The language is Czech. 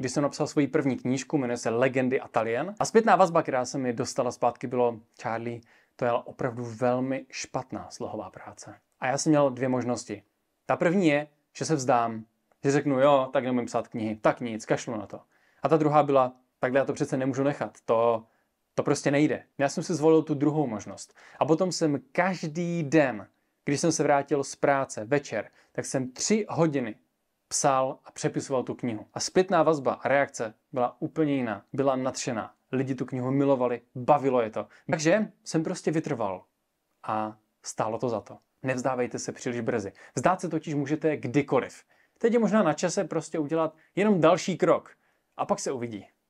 když jsem napsal svoji první knížku, jmenuje se Legendy Italien. A zpětná vazba, která se mi dostala zpátky, bylo Charlie, to je opravdu velmi špatná slohová práce. A já jsem měl dvě možnosti. Ta první je, že se vzdám, že řeknu jo, tak neumím psát knihy, tak nic, kašlu na to. A ta druhá byla, takhle já to přece nemůžu nechat, to, to prostě nejde. Já jsem si zvolil tu druhou možnost. A potom jsem každý den, když jsem se vrátil z práce večer, tak jsem tři hodiny psal a přepisoval tu knihu. A zpětná vazba a reakce byla úplně jiná. Byla nadšená. Lidi tu knihu milovali, bavilo je to. Takže jsem prostě vytrval. A stálo to za to. Nevzdávejte se příliš brzy. Vzdát se totiž můžete kdykoliv. Teď je možná na čase prostě udělat jenom další krok. A pak se uvidí.